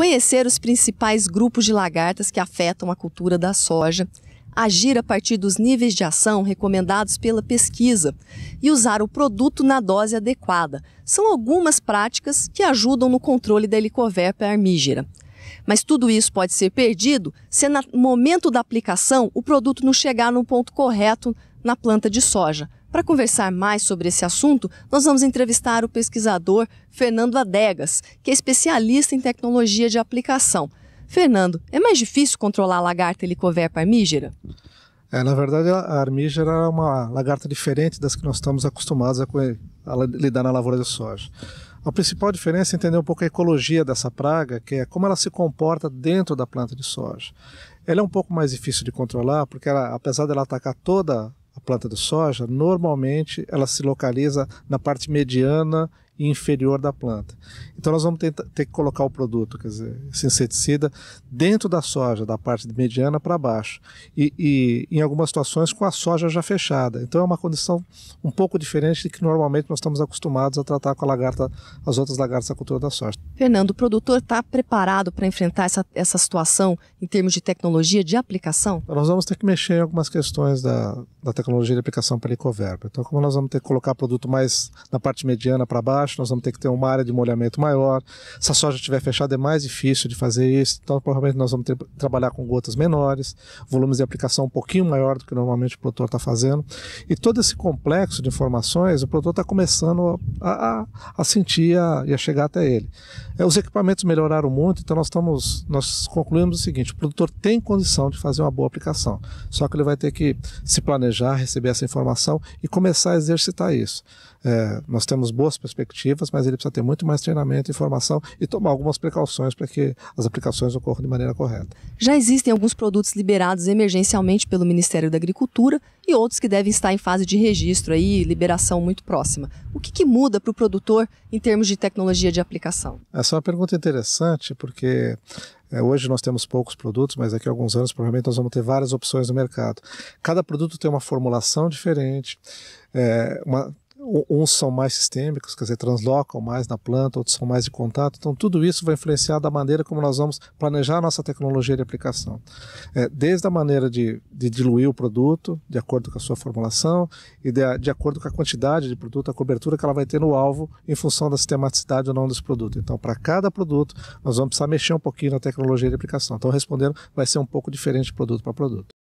conhecer os principais grupos de lagartas que afetam a cultura da soja, agir a partir dos níveis de ação recomendados pela pesquisa e usar o produto na dose adequada são algumas práticas que ajudam no controle da Helicoverpa armígera. Mas tudo isso pode ser perdido se no momento da aplicação o produto não chegar no ponto correto na planta de soja, para conversar mais sobre esse assunto, nós vamos entrevistar o pesquisador Fernando Adegas, que é especialista em tecnologia de aplicação. Fernando, é mais difícil controlar a lagarta helicoverpa armígera? É, na verdade, a armígera é uma lagarta diferente das que nós estamos acostumados a, a lidar na lavoura de soja. A principal diferença é entender um pouco a ecologia dessa praga, que é como ela se comporta dentro da planta de soja. Ela é um pouco mais difícil de controlar, porque ela, apesar dela atacar toda a planta de soja, normalmente ela se localiza na parte mediana e inferior da planta. Então nós vamos ter que colocar o produto, quer dizer, esse inseticida, dentro da soja, da parte mediana para baixo. E, e, em algumas situações com a soja já fechada. Então é uma condição um pouco diferente de que normalmente nós estamos acostumados a tratar com a lagarta, as outras lagartas da cultura da soja. Fernando, o produtor está preparado para enfrentar essa, essa situação em termos de tecnologia de aplicação? Nós vamos ter que mexer em algumas questões da, da tecnologia de aplicação para ecoverba. Então, como nós vamos ter que colocar produto mais na parte mediana para baixo, nós vamos ter que ter uma área de molhamento maior. Se a soja estiver fechada, é mais difícil de fazer isso. Então, provavelmente nós vamos ter que trabalhar com gotas menores, volumes de aplicação um pouquinho maior do que normalmente o produtor está fazendo. E todo esse complexo de informações, o produtor está começando a, a, a sentir e a, a chegar até ele. É, os equipamentos melhoraram muito, então nós estamos, nós concluímos o seguinte: o produtor tem condição de fazer uma boa aplicação, só que ele vai ter que se planejar, receber essa informação e começar a exercitar isso. É, nós temos boas perspectivas, mas ele precisa ter muito mais treinamento, informação e tomar algumas precauções para que as aplicações ocorram de maneira correta. Já existem alguns produtos liberados emergencialmente pelo Ministério da Agricultura e outros que devem estar em fase de registro aí, liberação muito próxima. O que, que muda para o produtor em termos de tecnologia de aplicação? É, essa é uma pergunta interessante, porque é, hoje nós temos poucos produtos, mas daqui a alguns anos provavelmente nós vamos ter várias opções no mercado. Cada produto tem uma formulação diferente, é, uma, uns são mais sistêmicos, quer dizer, translocam mais na planta, outros são mais de contato. Então, tudo isso vai influenciar da maneira como nós vamos planejar a nossa tecnologia de aplicação. É, desde a maneira de, de, diluir o produto, de acordo com a sua formulação, e de, de, acordo com a quantidade de produto, a cobertura que ela vai ter no alvo, em função da sistematicidade ou não desse produto. Então, para cada produto, nós vamos precisar mexer um pouquinho na tecnologia de aplicação. Então, respondendo, vai ser um pouco diferente produto para produto.